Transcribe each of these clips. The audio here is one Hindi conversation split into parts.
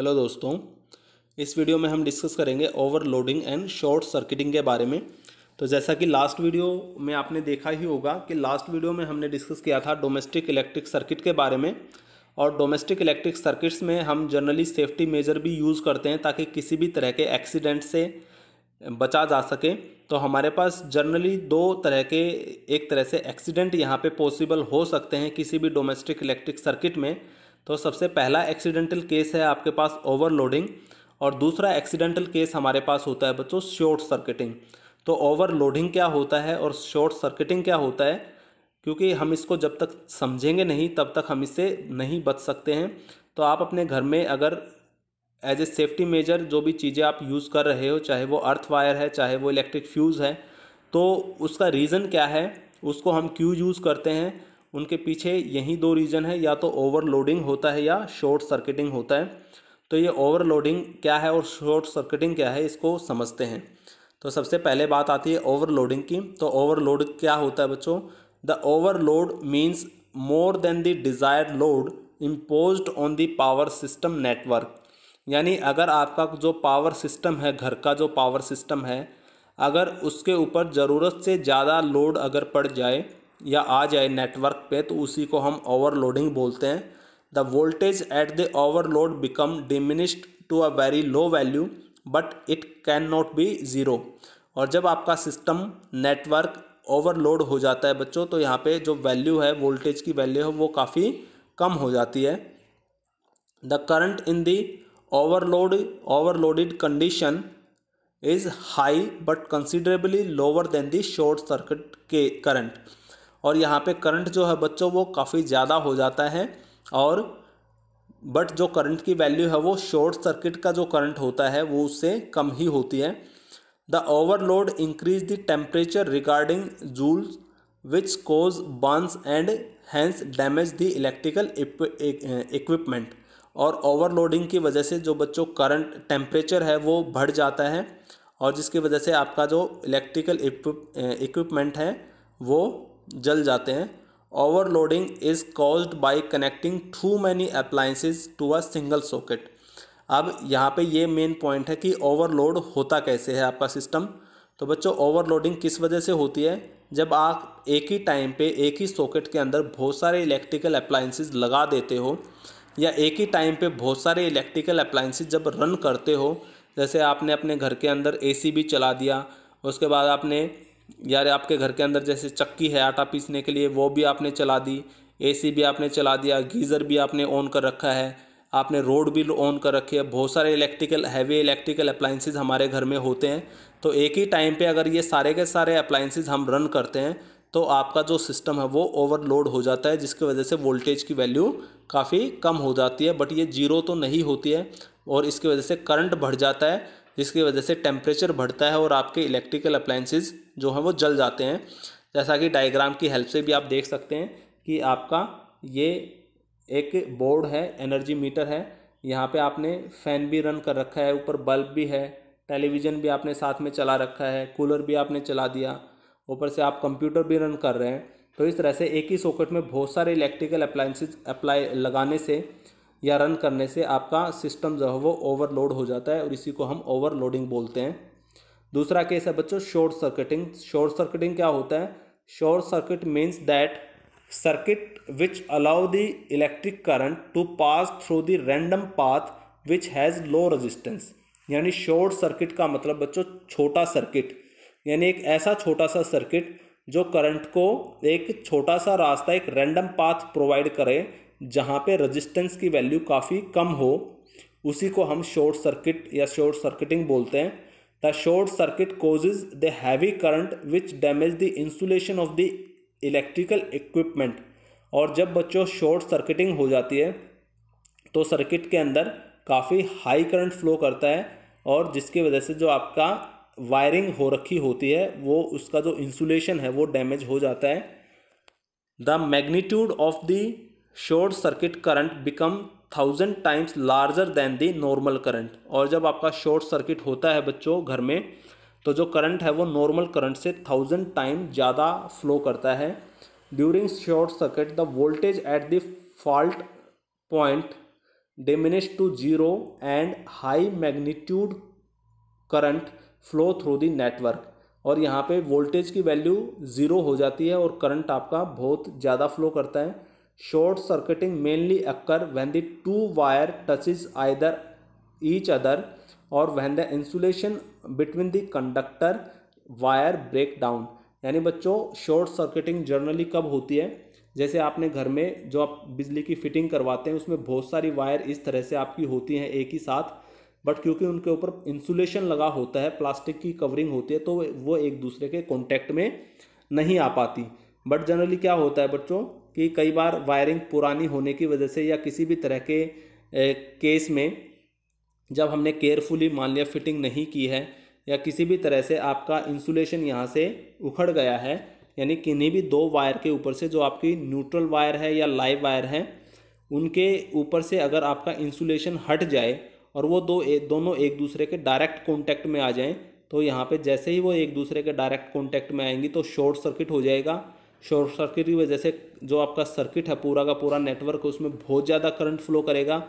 हेलो दोस्तों इस वीडियो में हम डिस्कस करेंगे ओवरलोडिंग एंड शॉर्ट सर्किटिंग के बारे में तो जैसा कि लास्ट वीडियो में आपने देखा ही होगा कि लास्ट वीडियो में हमने डिस्कस किया था डोमेस्टिक इलेक्ट्रिक सर्किट के बारे में और डोमेस्टिक इलेक्ट्रिक सर्किट्स में हम जनरली सेफ्टी मेजर भी यूज़ करते हैं ताकि किसी भी तरह के एक्सीडेंट से बचा जा सके तो हमारे पास जनरली दो तरह के एक तरह से एक्सीडेंट यहाँ पे पॉसिबल हो सकते हैं किसी भी डोमेस्टिक इलेक्ट्रिक सर्किट में तो सबसे पहला एक्सीडेंटल केस है आपके पास ओवरलोडिंग और दूसरा एक्सीडेंटल केस हमारे पास होता है बच्चों शॉर्ट सर्किटिंग तो ओवरलोडिंग क्या होता है और शॉर्ट सर्किटिंग क्या होता है क्योंकि हम इसको जब तक समझेंगे नहीं तब तक हम इससे नहीं बच सकते हैं तो आप अपने घर में अगर एज ए सेफ्टी मेजर जो भी चीज़ें आप यूज़ कर रहे हो चाहे वो अर्थ वायर है चाहे वो इलेक्ट्रिक फ्यूज़ है तो उसका रीज़न क्या है उसको हम क्यों यूज़ करते हैं उनके पीछे यही दो रीज़न है या तो ओवरलोडिंग होता है या शॉर्ट सर्किटिंग होता है तो ये ओवरलोडिंग क्या है और शॉर्ट सर्किटिंग क्या है इसको समझते हैं तो सबसे पहले बात आती है ओवरलोडिंग की तो ओवरलोड क्या होता है बच्चों the overload means more than the desire load impose on the power system network यानी अगर आपका जो पावर सिस्टम है घर का जो पावर सिस्टम है अगर उसके ऊपर ज़रूरत से ज़्यादा लोड अगर पड़ जाए या आ जाए नेटवर्क पे तो उसी को हम ओवरलोडिंग बोलते हैं the voltage at the overload become diminished to a very low value but it can not be zero और जब आपका सिस्टम नेटवर्क ओवरलोड हो जाता है बच्चों तो यहाँ पे जो वैल्यू है वोल्टेज की वैल्यू है वो काफ़ी कम हो जाती है the current in the overload overloaded condition is high but considerably lower than the short circuit के करंट और यहाँ पे करंट जो है बच्चों वो काफ़ी ज़्यादा हो जाता है और बट जो करंट की वैल्यू है वो शॉर्ट सर्किट का जो करंट होता है वो उससे कम ही होती है the overload increase the temperature regarding joules which cause burns and hence damage the electrical equipment और ओवरलोडिंग की वजह से जो बच्चों करंट टेम्परेचर है वो बढ़ जाता है और जिसकी वजह से आपका जो इलेक्ट्रिकल इक्विपमेंट e-, है वो जल जाते हैं overloading is caused by connecting too many appliances to a single socket अब यहाँ पे ये मेन पॉइंट है कि ओवरलोड होता कैसे है आपका सिस्टम तो बच्चों ओवरलोडिंग किस वजह से होती है जब आप एक ही टाइम पे एक ही सॉकेट के अंदर बहुत सारे इलेक्ट्रिकल अप्लाइंसिस लगा देते हो या एक ही टाइम पे बहुत सारे इलेक्ट्रिकल अप्लाइंसेज जब रन करते हो जैसे आपने अपने घर के अंदर एसी भी चला दिया उसके बाद आपने यार आपके घर के अंदर जैसे चक्की है आटा पीसने के लिए वो भी आपने चला दी एसी भी आपने चला दिया गीज़र भी आपने ऑन कर रखा है आपने रोड भी ऑन कर रखी है बहुत सारे इलेक्ट्रिकल हैवी इलेक्ट्रिकल अप्लाइंसेज हमारे घर में होते हैं तो एक ही टाइम पे अगर ये सारे के सारे अप्लाइंसेज हम रन करते हैं तो आपका जो सिस्टम है वो ओवरलोड हो जाता है जिसकी वजह से वोल्टेज की वैल्यू काफ़ी कम हो जाती है बट ये जीरो तो नहीं होती है और इसकी वजह से करंट बढ़ जाता है जिसकी वजह से टेम्परेचर बढ़ता है और आपके इलेक्ट्रिकल अप्लाइंसिस जो हैं वो जल जाते हैं जैसा कि डायग्राम की हेल्प से भी आप देख सकते हैं कि आपका ये एक बोर्ड है एनर्जी मीटर है यहाँ पे आपने फ़ैन भी रन कर रखा है ऊपर बल्ब भी है टेलीविज़न भी आपने साथ में चला रखा है कूलर भी आपने चला दिया ऊपर से आप कंप्यूटर भी रन कर रहे हैं तो इस तरह से एक ही सॉकेट में बहुत सारे इलेक्ट्रिकल अप्लाइंसिस अप्लाई लगाने से या रन करने से आपका सिस्टम जो है वो ओवरलोड हो जाता है और इसी को हम ओवरलोडिंग बोलते हैं दूसरा केस है बच्चों शॉर्ट सर्किटिंग शॉर्ट सर्किटिंग क्या होता है short circuit means that circuit which allow the electric current to pass through the random path which has low resistance यानी शॉर्ट सर्किट का मतलब बच्चों छोटा सर्किट यानी एक ऐसा छोटा सा सर्किट जो करंट को एक छोटा सा रास्ता एक रैंडम पाथ प्रोवाइड करे जहाँ पे रेजिस्टेंस की वैल्यू काफ़ी कम हो उसी को हम शॉर्ट सर्किट या शॉर्ट सर्किटिंग बोलते हैं the short circuit causes the heavy current which damage the insulation of the electrical equipment और जब बच्चों शॉर्ट सर्किटिंग हो जाती है तो सर्किट के अंदर काफ़ी हाई करंट फ्लो करता है और जिसकी वजह से जो आपका वायरिंग हो रखी होती है वो उसका जो इंसुलेशन है वो डैमेज हो जाता है the magnitude of the short circuit current become thousand times larger than the normal current और जब आपका शॉर्ट सर्किट होता है बच्चों घर में तो जो करंट है वो नॉर्मल करंट से थाउजेंड टाइम ज़्यादा फ्लो करता है during short circuit the voltage at the fault point diminish to zero and high magnitude current flow through the network और यहाँ पे वोल्टेज की वैल्यू ज़ीरो हो जाती है और करंट आपका बहुत ज़्यादा फ्लो करता है short circuiting mainly occur when the two wire touches either each other or when the insulation between the conductor wire break down यानी बच्चों शॉर्ट सर्किटिंग जर्नली कब होती है जैसे आपने घर में जो आप बिजली की फिटिंग करवाते हैं उसमें बहुत सारी वायर इस तरह से आपकी होती हैं एक ही साथ बट क्योंकि उनके ऊपर इंसुलेशन लगा होता है प्लास्टिक की कवरिंग होती है तो वो एक दूसरे के कॉन्टैक्ट में नहीं आ पाती बट जनरली क्या होता है बच्चों कि कई बार वायरिंग पुरानी होने की वजह से या किसी भी तरह के केस में जब हमने केयरफुली मान लिया फिटिंग नहीं की है या किसी भी तरह से आपका इंसुलेशन यहाँ से उखड़ गया है यानी किन्हीं भी दो वायर के ऊपर से जो आपकी न्यूट्रल वायर है या लाइव वायर है उनके ऊपर से अगर आपका इंसुलेशन हट जाए और वो दो ए, दोनों एक दूसरे के डायरेक्ट कॉन्टैक्ट में आ जाएँ तो यहाँ पे जैसे ही वो एक दूसरे के डायरेक्ट कॉन्टैक्ट में आएंगी तो शॉर्ट सर्किट हो जाएगा शॉर्ट सर्किट की वजह से जो आपका सर्किट है पूरा का पूरा नेटवर्क उसमें बहुत ज़्यादा करंट फ्लो करेगा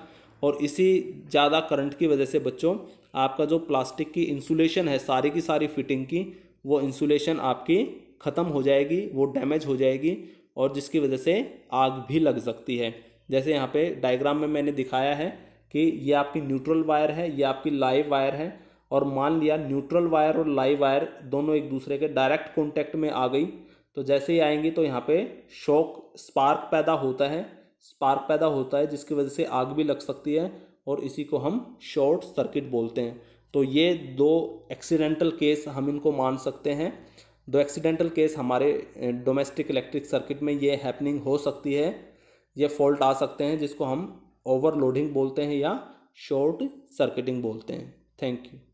और इसी ज़्यादा करंट की वजह से बच्चों आपका जो प्लास्टिक की इंसुलेशन है सारी की सारी फिटिंग की वो इंसुलेशन आपकी ख़त्म हो जाएगी वो डैमेज हो जाएगी और जिसकी वजह से आग भी लग सकती है जैसे यहाँ पे डायग्राम में मैंने दिखाया है कि ये आपकी न्यूट्रल वायर है ये आपकी लाइव वायर है और मान लिया न्यूट्रल वायर और लाइव वायर दोनों एक दूसरे के डायरेक्ट कॉन्टैक्ट में आ गई तो जैसे ही आएंगे तो यहाँ पे शॉक स्पार्क पैदा होता है स्पार्क पैदा होता है जिसकी वजह से आग भी लग सकती है और इसी को हम शॉर्ट सर्किट बोलते हैं तो ये दो एक्सीडेंटल केस हम इनको मान सकते हैं दो एक्सीडेंटल केस हमारे डोमेस्टिक इलेक्ट्रिक सर्किट में ये हैपनिंग हो सकती है ये फॉल्ट आ सकते हैं जिसको हम ओवरलोडिंग बोलते हैं या शॉर्ट सर्किटिंग बोलते हैं थैंक यू